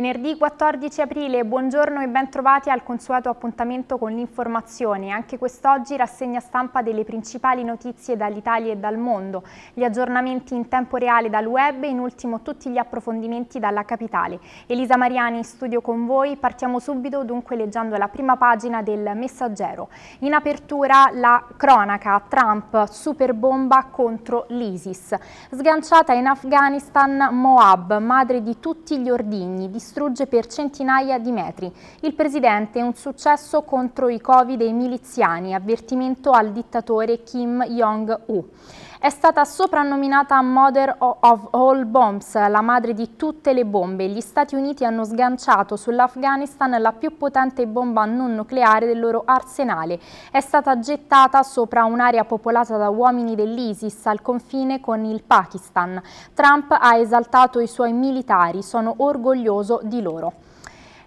Venerdì 14 aprile, buongiorno e bentrovati al consueto appuntamento con l'informazione. Anche quest'oggi rassegna stampa delle principali notizie dall'Italia e dal mondo, gli aggiornamenti in tempo reale dal web e in ultimo tutti gli approfondimenti dalla capitale. Elisa Mariani in studio con voi, partiamo subito dunque leggendo la prima pagina del Messaggero. In apertura la cronaca Trump, superbomba contro l'ISIS. Sganciata in Afghanistan Moab, madre di tutti gli ordigni, di distrugge per centinaia di metri. Il presidente è un successo contro i covid e i miliziani, avvertimento al dittatore Kim Jong-un. È stata soprannominata Mother of All Bombs, la madre di tutte le bombe. Gli Stati Uniti hanno sganciato sull'Afghanistan la più potente bomba non nucleare del loro arsenale. È stata gettata sopra un'area popolata da uomini dell'ISIS al confine con il Pakistan. Trump ha esaltato i suoi militari, sono orgoglioso di loro.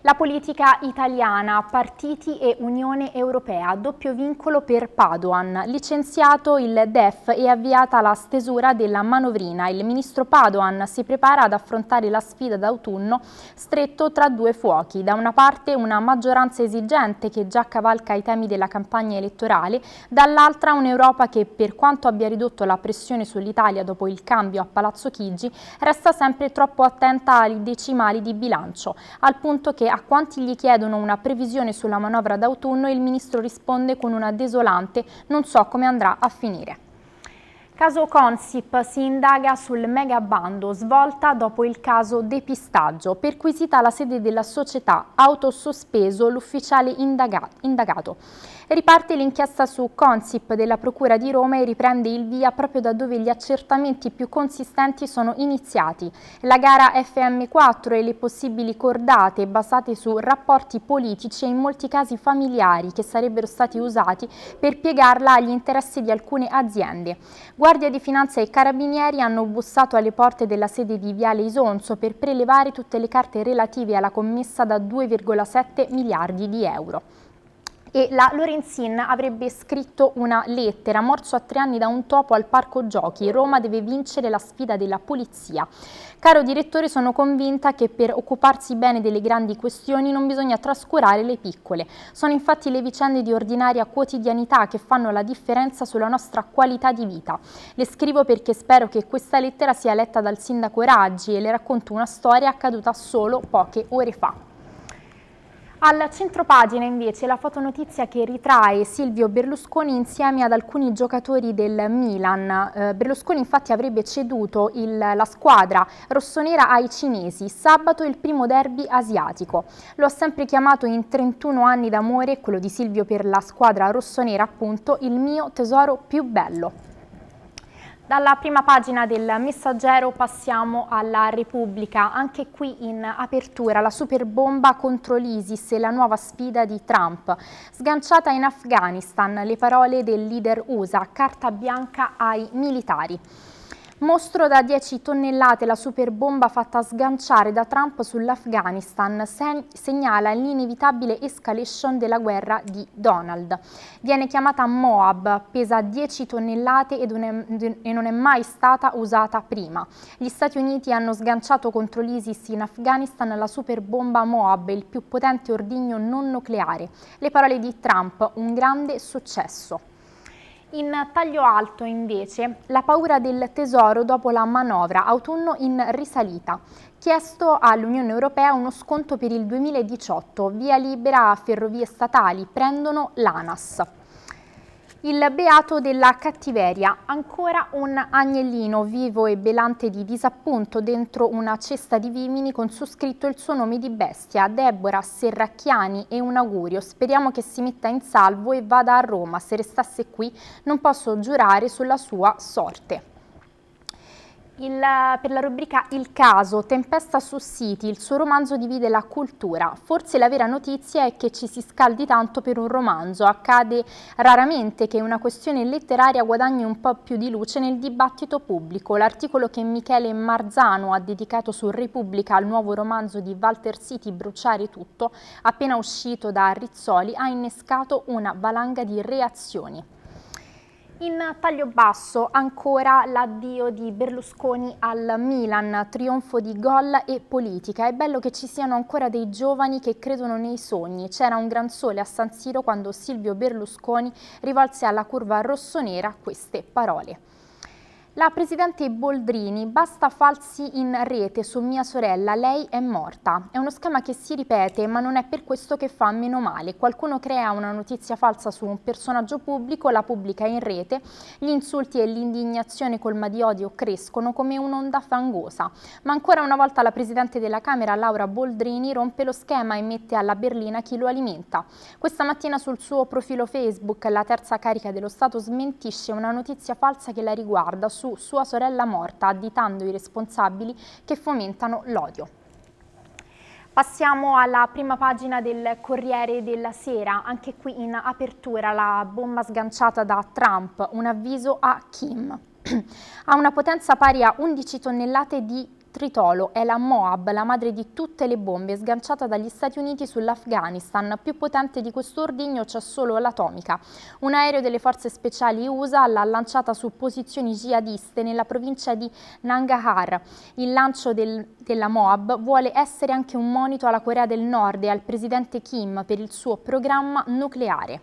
La politica italiana, partiti e Unione Europea, doppio vincolo per Padoan. Licenziato il DEF e avviata la stesura della manovrina. Il ministro Padoan si prepara ad affrontare la sfida d'autunno stretto tra due fuochi. Da una parte una maggioranza esigente che già cavalca i temi della campagna elettorale, dall'altra un'Europa che per quanto abbia ridotto la pressione sull'Italia dopo il cambio a Palazzo Chigi, resta sempre troppo attenta ai decimali di bilancio, al punto che a quanti gli chiedono una previsione sulla manovra d'autunno il ministro risponde con una desolante non so come andrà a finire. Caso Consip si indaga sul megabando svolta dopo il caso depistaggio. Perquisita la sede della società, autosospeso l'ufficiale indagato. Riparte l'inchiesta su Consip della Procura di Roma e riprende il via proprio da dove gli accertamenti più consistenti sono iniziati. La gara FM4 e le possibili cordate basate su rapporti politici e in molti casi familiari che sarebbero stati usati per piegarla agli interessi di alcune aziende. Guardia di Finanza e Carabinieri hanno bussato alle porte della sede di Viale Isonzo per prelevare tutte le carte relative alla commessa da 2,7 miliardi di euro e la Lorenzin avrebbe scritto una lettera, morso a tre anni da un topo al parco giochi, Roma deve vincere la sfida della polizia. Caro direttore, sono convinta che per occuparsi bene delle grandi questioni non bisogna trascurare le piccole. Sono infatti le vicende di ordinaria quotidianità che fanno la differenza sulla nostra qualità di vita. Le scrivo perché spero che questa lettera sia letta dal sindaco Raggi e le racconto una storia accaduta solo poche ore fa. Al centro pagina invece la fotonotizia che ritrae Silvio Berlusconi insieme ad alcuni giocatori del Milan. Eh, Berlusconi infatti avrebbe ceduto il, la squadra rossonera ai cinesi, sabato il primo derby asiatico. Lo ha sempre chiamato in 31 anni d'amore, quello di Silvio per la squadra rossonera appunto, il mio tesoro più bello. Dalla prima pagina del messaggero passiamo alla Repubblica, anche qui in apertura la superbomba contro l'ISIS e la nuova sfida di Trump. Sganciata in Afghanistan le parole del leader USA, carta bianca ai militari. Mostro da 10 tonnellate la superbomba fatta sganciare da Trump sull'Afghanistan segnala l'inevitabile escalation della guerra di Donald. Viene chiamata Moab, pesa 10 tonnellate e non è mai stata usata prima. Gli Stati Uniti hanno sganciato contro l'ISIS in Afghanistan la superbomba Moab, il più potente ordigno non nucleare. Le parole di Trump, un grande successo. In taglio alto invece la paura del tesoro dopo la manovra autunno in risalita. Chiesto all'Unione Europea uno sconto per il 2018, via libera a ferrovie statali, prendono l'ANAS il beato della cattiveria, ancora un agnellino vivo e belante di disappunto dentro una cesta di vimini con su scritto il suo nome di bestia, Deborah Serracchiani e un augurio. Speriamo che si metta in salvo e vada a Roma, se restasse qui non posso giurare sulla sua sorte. Il, per la rubrica Il caso, Tempesta su siti, il suo romanzo divide la cultura. Forse la vera notizia è che ci si scaldi tanto per un romanzo. Accade raramente che una questione letteraria guadagni un po' più di luce nel dibattito pubblico. L'articolo che Michele Marzano ha dedicato su Repubblica al nuovo romanzo di Walter City, Bruciare tutto, appena uscito da Rizzoli, ha innescato una valanga di reazioni. In taglio basso ancora l'addio di Berlusconi al Milan, trionfo di gol e politica. È bello che ci siano ancora dei giovani che credono nei sogni. C'era un gran sole a San Siro quando Silvio Berlusconi rivolse alla curva rossonera queste parole. La presidente Boldrini, basta falsi in rete su mia sorella, lei è morta. È uno schema che si ripete, ma non è per questo che fa meno male. Qualcuno crea una notizia falsa su un personaggio pubblico, la pubblica in rete, gli insulti e l'indignazione colma di odio crescono come un'onda fangosa. Ma ancora una volta la presidente della Camera, Laura Boldrini, rompe lo schema e mette alla berlina chi lo alimenta. Questa mattina sul suo profilo Facebook la terza carica dello Stato smentisce una notizia falsa che la riguarda su sua sorella morta, additando i responsabili che fomentano l'odio. Passiamo alla prima pagina del Corriere della Sera, anche qui in apertura la bomba sganciata da Trump, un avviso a Kim. ha una potenza pari a 11 tonnellate di Tritolo è la Moab, la madre di tutte le bombe sganciata dagli Stati Uniti sull'Afghanistan. Più potente di questo ordigno c'è solo l'atomica. Un aereo delle forze speciali USA l'ha lanciata su posizioni jihadiste nella provincia di Nangahar. Il lancio del, della Moab vuole essere anche un monito alla Corea del Nord e al presidente Kim per il suo programma nucleare.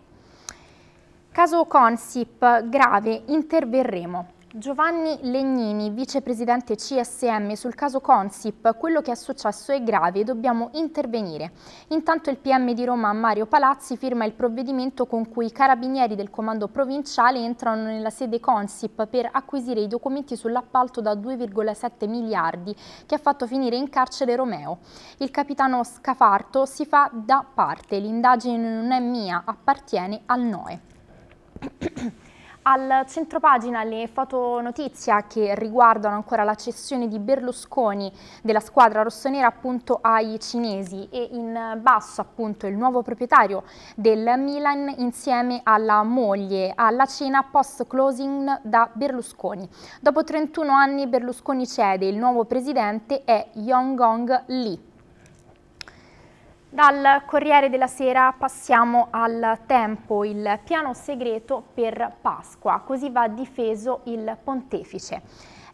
Caso Consip, grave, interverremo. Giovanni Legnini, vicepresidente CSM, sul caso Consip, quello che è successo è grave, e dobbiamo intervenire. Intanto il PM di Roma Mario Palazzi firma il provvedimento con cui i carabinieri del comando provinciale entrano nella sede Consip per acquisire i documenti sull'appalto da 2,7 miliardi che ha fatto finire in carcere Romeo. Il capitano Scafarto si fa da parte, l'indagine non è mia, appartiene al NOE. Al centro pagina le fotonotizia che riguardano ancora la cessione di Berlusconi della squadra rossonera appunto ai cinesi e in basso appunto il nuovo proprietario del Milan insieme alla moglie alla cena post closing da Berlusconi. Dopo 31 anni Berlusconi cede, il nuovo presidente è Yong Gong Lee. Dal Corriere della Sera passiamo al tempo, il piano segreto per Pasqua, così va difeso il pontefice.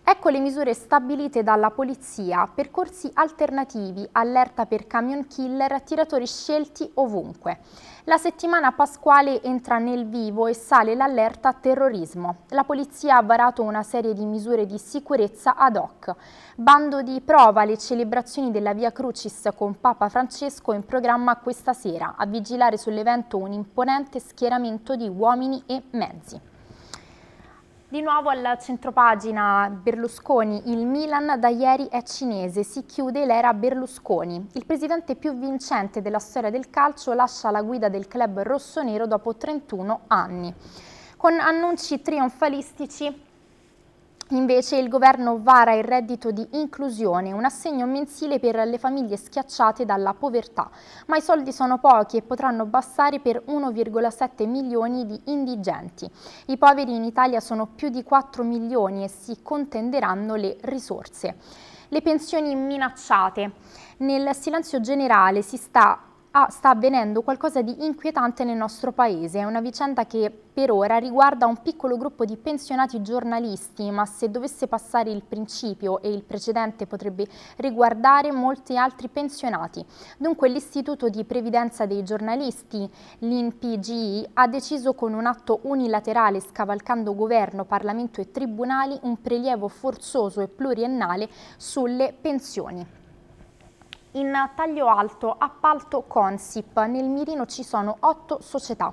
Ecco le misure stabilite dalla polizia, percorsi alternativi, allerta per camion killer, tiratori scelti ovunque. La settimana pasquale entra nel vivo e sale l'allerta terrorismo. La polizia ha varato una serie di misure di sicurezza ad hoc. Bando di prova le celebrazioni della Via Crucis con Papa Francesco in programma questa sera, a vigilare sull'evento un imponente schieramento di uomini e mezzi. Di nuovo al centropagina Berlusconi, il Milan da ieri è cinese, si chiude l'era Berlusconi. Il presidente più vincente della storia del calcio lascia la guida del club rossonero dopo 31 anni. Con annunci trionfalistici Invece il governo vara il reddito di inclusione, un assegno mensile per le famiglie schiacciate dalla povertà, ma i soldi sono pochi e potranno bastare per 1,7 milioni di indigenti. I poveri in Italia sono più di 4 milioni e si contenderanno le risorse. Le pensioni minacciate. Nel silenzio generale si sta ah, sta avvenendo qualcosa di inquietante nel nostro paese, è una vicenda che per ora riguarda un piccolo gruppo di pensionati giornalisti, ma se dovesse passare il principio e il precedente potrebbe riguardare molti altri pensionati. Dunque l'Istituto di Previdenza dei Giornalisti, l'INPG, ha deciso con un atto unilaterale scavalcando governo, Parlamento e tribunali un prelievo forzoso e pluriennale sulle pensioni in taglio alto appalto Consip. Nel mirino ci sono otto società.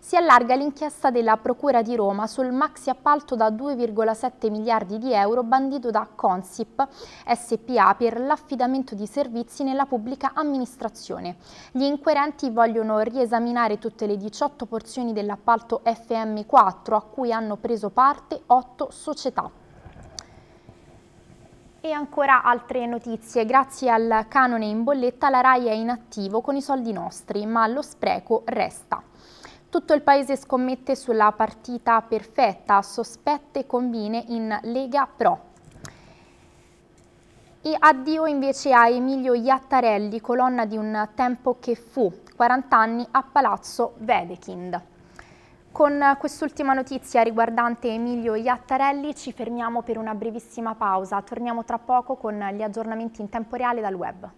Si allarga l'inchiesta della Procura di Roma sul maxi appalto da 2,7 miliardi di euro bandito da Consip SPA per l'affidamento di servizi nella pubblica amministrazione. Gli inquirenti vogliono riesaminare tutte le 18 porzioni dell'appalto FM4 a cui hanno preso parte 8 società. E ancora altre notizie. Grazie al canone in bolletta la RAI è in attivo con i soldi nostri, ma lo spreco resta. Tutto il paese scommette sulla partita perfetta, sospette combine in Lega Pro. E addio invece a Emilio Iattarelli, colonna di un tempo che fu, 40 anni a Palazzo Vedekind. Con quest'ultima notizia riguardante Emilio Iattarelli ci fermiamo per una brevissima pausa. Torniamo tra poco con gli aggiornamenti in tempo reale dal web.